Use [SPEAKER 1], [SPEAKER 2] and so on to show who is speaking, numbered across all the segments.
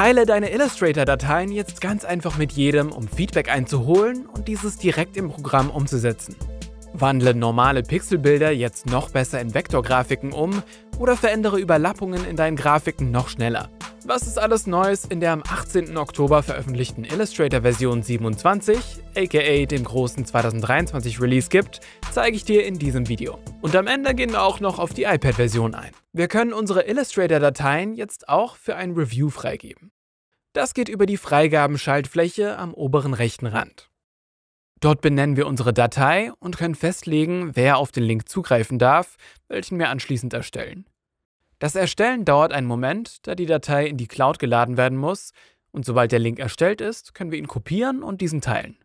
[SPEAKER 1] Teile deine Illustrator-Dateien jetzt ganz einfach mit jedem, um Feedback einzuholen und dieses direkt im Programm umzusetzen. Wandle normale Pixelbilder jetzt noch besser in Vektorgrafiken um oder verändere Überlappungen in deinen Grafiken noch schneller. Was ist alles Neues in der am 18. Oktober veröffentlichten Illustrator Version 27, aka dem großen 2023 Release gibt, zeige ich dir in diesem Video. Und am Ende gehen wir auch noch auf die iPad-Version ein. Wir können unsere Illustrator-Dateien jetzt auch für ein Review freigeben. Das geht über die Freigabenschaltfläche am oberen rechten Rand. Dort benennen wir unsere Datei und können festlegen, wer auf den Link zugreifen darf, welchen wir anschließend erstellen. Das Erstellen dauert einen Moment, da die Datei in die Cloud geladen werden muss, und sobald der Link erstellt ist, können wir ihn kopieren und diesen teilen.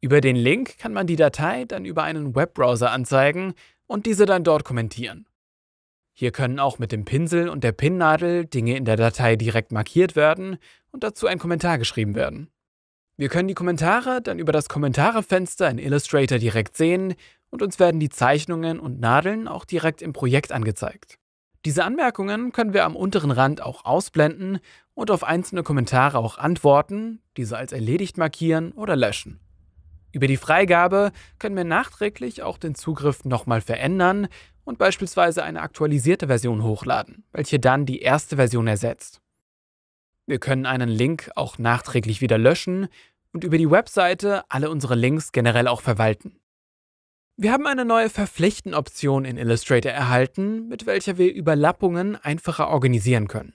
[SPEAKER 1] Über den Link kann man die Datei dann über einen Webbrowser anzeigen und diese dann dort kommentieren. Hier können auch mit dem Pinsel und der Pinnadel Dinge in der Datei direkt markiert werden und dazu ein Kommentar geschrieben werden. Wir können die Kommentare dann über das Kommentarefenster in Illustrator direkt sehen und uns werden die Zeichnungen und Nadeln auch direkt im Projekt angezeigt. Diese Anmerkungen können wir am unteren Rand auch ausblenden und auf einzelne Kommentare auch antworten, diese als erledigt markieren oder löschen. Über die Freigabe können wir nachträglich auch den Zugriff nochmal verändern und beispielsweise eine aktualisierte Version hochladen, welche dann die erste Version ersetzt. Wir können einen Link auch nachträglich wieder löschen und über die Webseite alle unsere Links generell auch verwalten. Wir haben eine neue Verpflichten-Option in Illustrator erhalten, mit welcher wir Überlappungen einfacher organisieren können.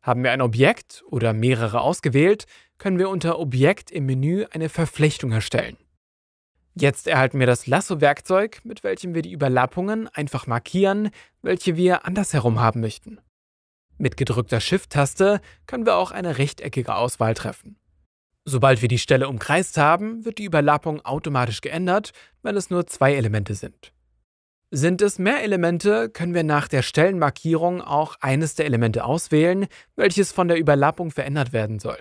[SPEAKER 1] Haben wir ein Objekt oder mehrere ausgewählt, können wir unter Objekt im Menü eine Verflechtung erstellen. Jetzt erhalten wir das Lasso-Werkzeug, mit welchem wir die Überlappungen einfach markieren, welche wir andersherum haben möchten. Mit gedrückter Shift-Taste können wir auch eine rechteckige Auswahl treffen. Sobald wir die Stelle umkreist haben, wird die Überlappung automatisch geändert, wenn es nur zwei Elemente sind. Sind es mehr Elemente, können wir nach der Stellenmarkierung auch eines der Elemente auswählen, welches von der Überlappung verändert werden soll.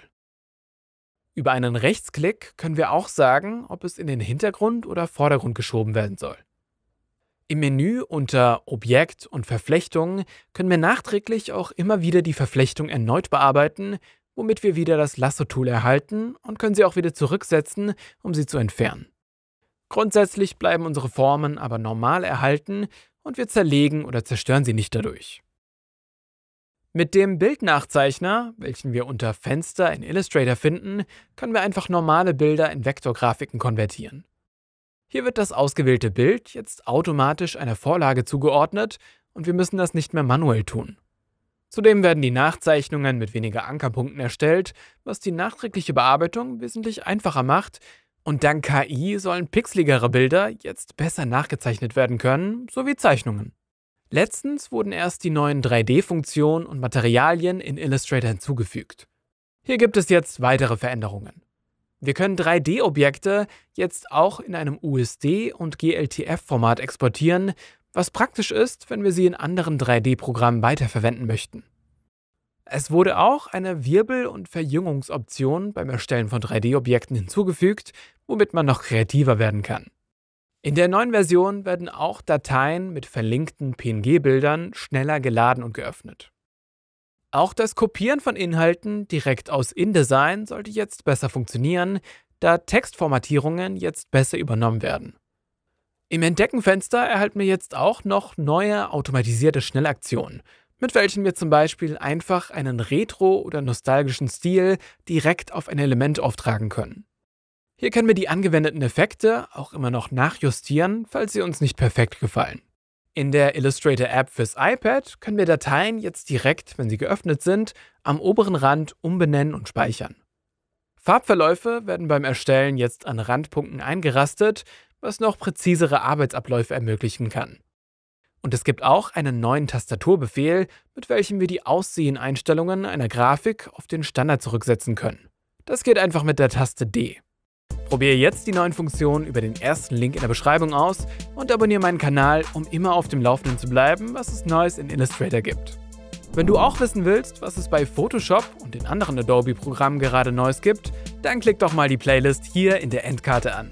[SPEAKER 1] Über einen Rechtsklick können wir auch sagen, ob es in den Hintergrund oder Vordergrund geschoben werden soll. Im Menü unter Objekt und Verflechtung können wir nachträglich auch immer wieder die Verflechtung erneut bearbeiten, womit wir wieder das Lasso-Tool erhalten und können sie auch wieder zurücksetzen, um sie zu entfernen. Grundsätzlich bleiben unsere Formen aber normal erhalten und wir zerlegen oder zerstören sie nicht dadurch. Mit dem Bildnachzeichner, welchen wir unter Fenster in Illustrator finden, können wir einfach normale Bilder in Vektorgrafiken konvertieren. Hier wird das ausgewählte Bild jetzt automatisch einer Vorlage zugeordnet und wir müssen das nicht mehr manuell tun. Zudem werden die Nachzeichnungen mit weniger Ankerpunkten erstellt, was die nachträgliche Bearbeitung wesentlich einfacher macht und dank KI sollen pixeligere Bilder jetzt besser nachgezeichnet werden können, sowie Zeichnungen. Letztens wurden erst die neuen 3D-Funktionen und Materialien in Illustrator hinzugefügt. Hier gibt es jetzt weitere Veränderungen. Wir können 3D-Objekte jetzt auch in einem USD- und GLTF-Format exportieren, was praktisch ist, wenn wir sie in anderen 3D-Programmen weiterverwenden möchten. Es wurde auch eine Wirbel- und Verjüngungsoption beim Erstellen von 3D-Objekten hinzugefügt, womit man noch kreativer werden kann. In der neuen Version werden auch Dateien mit verlinkten PNG-Bildern schneller geladen und geöffnet. Auch das Kopieren von Inhalten direkt aus InDesign sollte jetzt besser funktionieren, da Textformatierungen jetzt besser übernommen werden. Im Entdeckenfenster erhalten wir jetzt auch noch neue automatisierte Schnellaktionen, mit welchen wir zum Beispiel einfach einen retro- oder nostalgischen Stil direkt auf ein Element auftragen können. Hier können wir die angewendeten Effekte auch immer noch nachjustieren, falls sie uns nicht perfekt gefallen. In der Illustrator-App fürs iPad können wir Dateien jetzt direkt, wenn sie geöffnet sind, am oberen Rand umbenennen und speichern. Farbverläufe werden beim Erstellen jetzt an Randpunkten eingerastet, was noch präzisere Arbeitsabläufe ermöglichen kann. Und es gibt auch einen neuen Tastaturbefehl, mit welchem wir die Aussehen-Einstellungen einer Grafik auf den Standard zurücksetzen können. Das geht einfach mit der Taste D. Probiere jetzt die neuen Funktionen über den ersten Link in der Beschreibung aus und abonniere meinen Kanal, um immer auf dem Laufenden zu bleiben, was es Neues in Illustrator gibt. Wenn du auch wissen willst, was es bei Photoshop und den anderen Adobe-Programmen gerade Neues gibt, dann klick doch mal die Playlist hier in der Endkarte an.